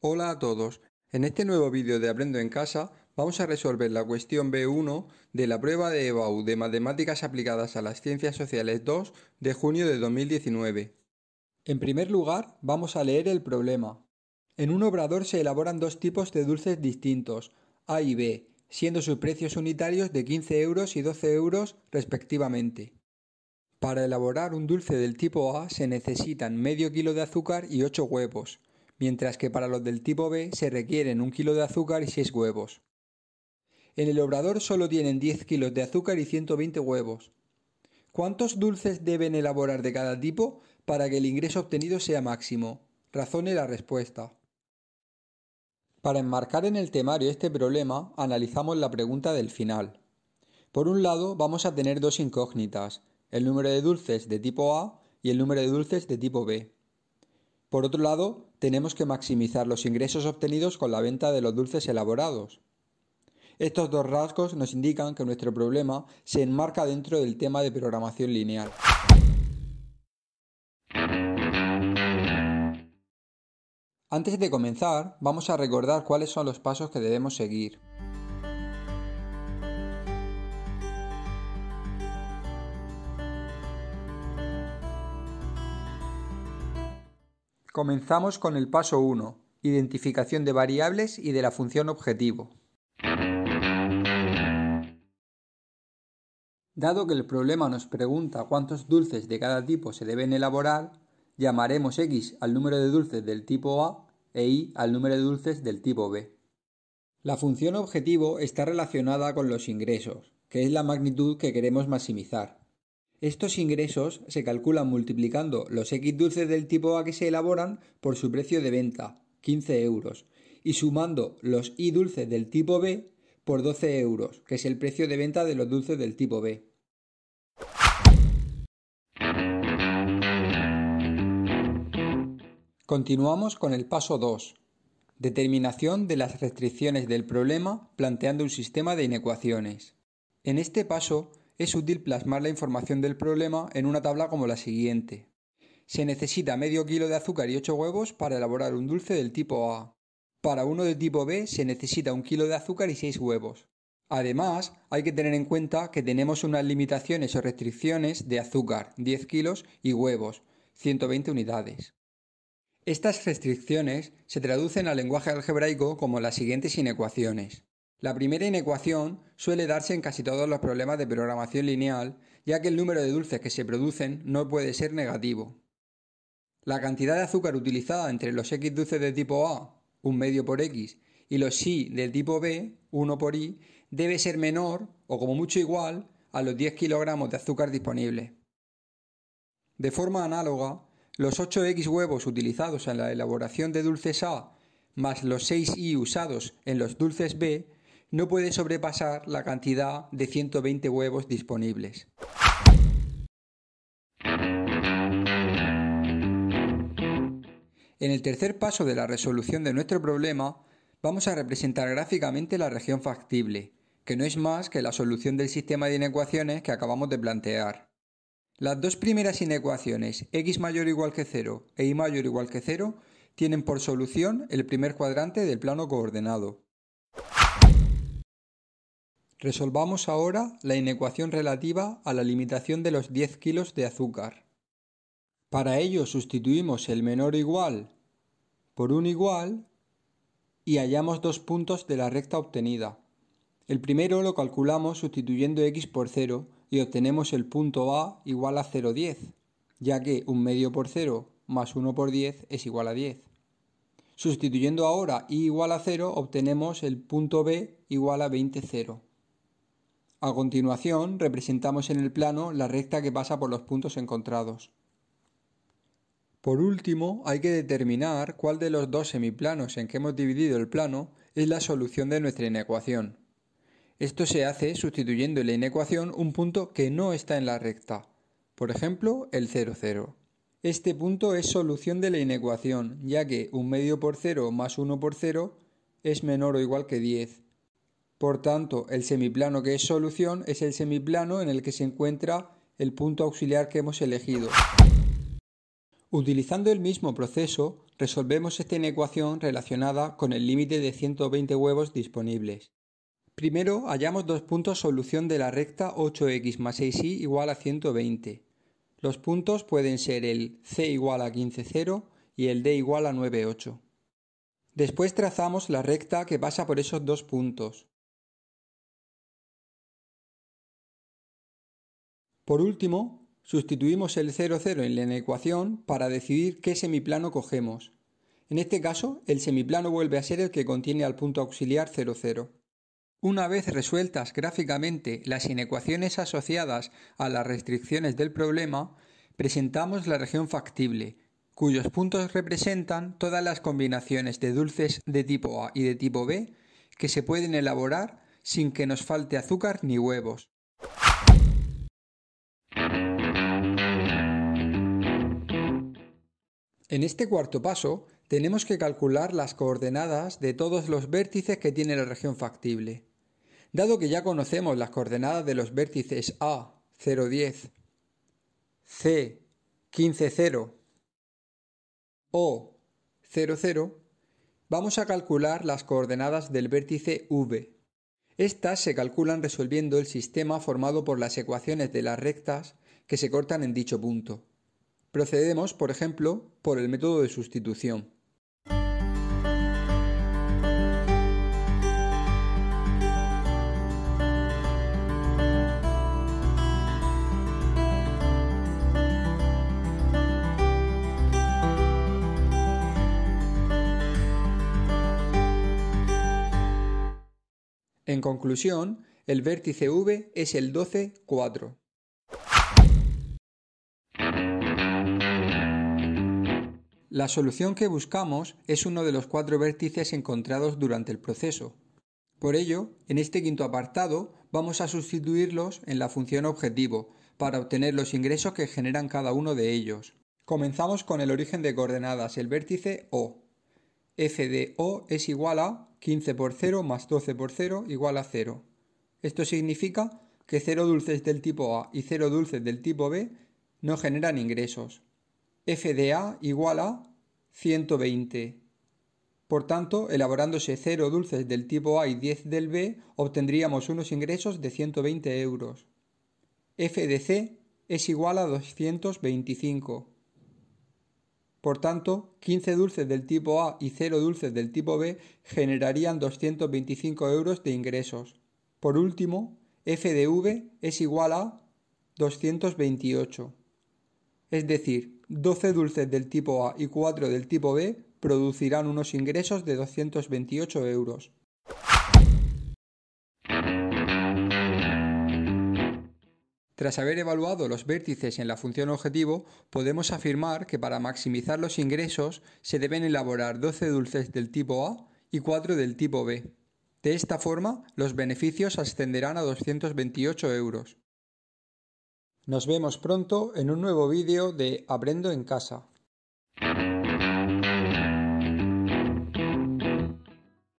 Hola a todos. En este nuevo vídeo de Aprendo en casa vamos a resolver la cuestión B1 de la prueba de EBAU de Matemáticas aplicadas a las Ciencias Sociales 2 de junio de 2019. En primer lugar, vamos a leer el problema. En un obrador se elaboran dos tipos de dulces distintos, A y B, siendo sus precios unitarios de 15 euros y 12 euros respectivamente. Para elaborar un dulce del tipo A se necesitan medio kilo de azúcar y 8 huevos, mientras que para los del tipo B se requieren un kilo de azúcar y 6 huevos. En el obrador solo tienen 10 kilos de azúcar y 120 huevos. ¿Cuántos dulces deben elaborar de cada tipo para que el ingreso obtenido sea máximo? Razone la respuesta. Para enmarcar en el temario este problema, analizamos la pregunta del final. Por un lado, vamos a tener dos incógnitas, el número de dulces de tipo A y el número de dulces de tipo B. Por otro lado, tenemos que maximizar los ingresos obtenidos con la venta de los dulces elaborados. Estos dos rasgos nos indican que nuestro problema se enmarca dentro del tema de programación lineal. Antes de comenzar, vamos a recordar cuáles son los pasos que debemos seguir. Comenzamos con el paso 1, identificación de variables y de la función objetivo. Dado que el problema nos pregunta cuántos dulces de cada tipo se deben elaborar, llamaremos x al número de dulces del tipo A e y al número de dulces del tipo B. La función objetivo está relacionada con los ingresos, que es la magnitud que queremos maximizar. Estos ingresos se calculan multiplicando los x dulces del tipo A que se elaboran por su precio de venta, 15 euros, y sumando los y dulces del tipo B por 12 euros, que es el precio de venta de los dulces del tipo B. Continuamos con el paso 2. Determinación de las restricciones del problema planteando un sistema de inecuaciones. En este paso es útil plasmar la información del problema en una tabla como la siguiente. Se necesita medio kilo de azúcar y 8 huevos para elaborar un dulce del tipo A. Para uno de tipo B se necesita un kilo de azúcar y 6 huevos. Además, hay que tener en cuenta que tenemos unas limitaciones o restricciones de azúcar, 10 kilos, y huevos, 120 unidades. Estas restricciones se traducen al lenguaje algebraico como las siguientes inecuaciones. La primera inecuación suele darse en casi todos los problemas de programación lineal, ya que el número de dulces que se producen no puede ser negativo. La cantidad de azúcar utilizada entre los x dulces de tipo A, un medio por x, y los y del tipo B, 1 por Y, debe ser menor o como mucho igual a los 10 kilogramos de azúcar disponible. De forma análoga, los 8X huevos utilizados en la elaboración de dulces A más los 6Y usados en los dulces B no puede sobrepasar la cantidad de 120 huevos disponibles. En el tercer paso de la resolución de nuestro problema, vamos a representar gráficamente la región factible, que no es más que la solución del sistema de inecuaciones que acabamos de plantear. Las dos primeras inecuaciones, x mayor o igual que 0 e y mayor o igual que 0, tienen por solución el primer cuadrante del plano coordenado. Resolvamos ahora la inecuación relativa a la limitación de los 10 kilos de azúcar. Para ello sustituimos el menor o igual por un igual y hallamos dos puntos de la recta obtenida. El primero lo calculamos sustituyendo x por 0 y obtenemos el punto A igual a 0,10, ya que un medio por 0 más 1 por 10 es igual a 10. Sustituyendo ahora i igual a 0 obtenemos el punto B igual a 20,0. A continuación representamos en el plano la recta que pasa por los puntos encontrados. Por último, hay que determinar cuál de los dos semiplanos en que hemos dividido el plano es la solución de nuestra inecuación. Esto se hace sustituyendo en la inecuación un punto que no está en la recta, por ejemplo el 0, 0. Este punto es solución de la inecuación, ya que un medio por 0 más 1 por 0 es menor o igual que 10. Por tanto, el semiplano que es solución es el semiplano en el que se encuentra el punto auxiliar que hemos elegido. Utilizando el mismo proceso, resolvemos esta inecuación relacionada con el límite de 120 huevos disponibles. Primero, hallamos dos puntos solución de la recta 8x más 6y igual a 120. Los puntos pueden ser el c igual a 15,0 y el d igual a 9,8. Después trazamos la recta que pasa por esos dos puntos. Por último, sustituimos el 0,0 en la ecuación para decidir qué semiplano cogemos. En este caso, el semiplano vuelve a ser el que contiene al punto auxiliar 0,0. Una vez resueltas gráficamente las inecuaciones asociadas a las restricciones del problema, presentamos la región factible, cuyos puntos representan todas las combinaciones de dulces de tipo A y de tipo B que se pueden elaborar sin que nos falte azúcar ni huevos. En este cuarto paso tenemos que calcular las coordenadas de todos los vértices que tiene la región factible. Dado que ya conocemos las coordenadas de los vértices A, 10, C, 15, 0, O, 0, vamos a calcular las coordenadas del vértice V. Estas se calculan resolviendo el sistema formado por las ecuaciones de las rectas que se cortan en dicho punto. Procedemos, por ejemplo, por el método de sustitución. En conclusión, el vértice V es el 12-4. La solución que buscamos es uno de los cuatro vértices encontrados durante el proceso. Por ello, en este quinto apartado vamos a sustituirlos en la función objetivo para obtener los ingresos que generan cada uno de ellos. Comenzamos con el origen de coordenadas, el vértice O. f de O es igual a 15 por 0 más 12 por 0 igual a 0. Esto significa que 0 dulces del tipo A y 0 dulces del tipo B no generan ingresos. F de A igual a 120. Por tanto, elaborándose 0 dulces del tipo A y 10 del B, obtendríamos unos ingresos de 120 euros. F de C es igual a 225. Por tanto, 15 dulces del tipo A y 0 dulces del tipo B generarían 225 euros de ingresos. Por último, f de v es igual a 228. Es decir, 12 dulces del tipo A y 4 del tipo B producirán unos ingresos de 228 euros. Tras haber evaluado los vértices en la función objetivo, podemos afirmar que para maximizar los ingresos se deben elaborar 12 dulces del tipo A y 4 del tipo B. De esta forma, los beneficios ascenderán a 228 euros. Nos vemos pronto en un nuevo vídeo de Aprendo en casa.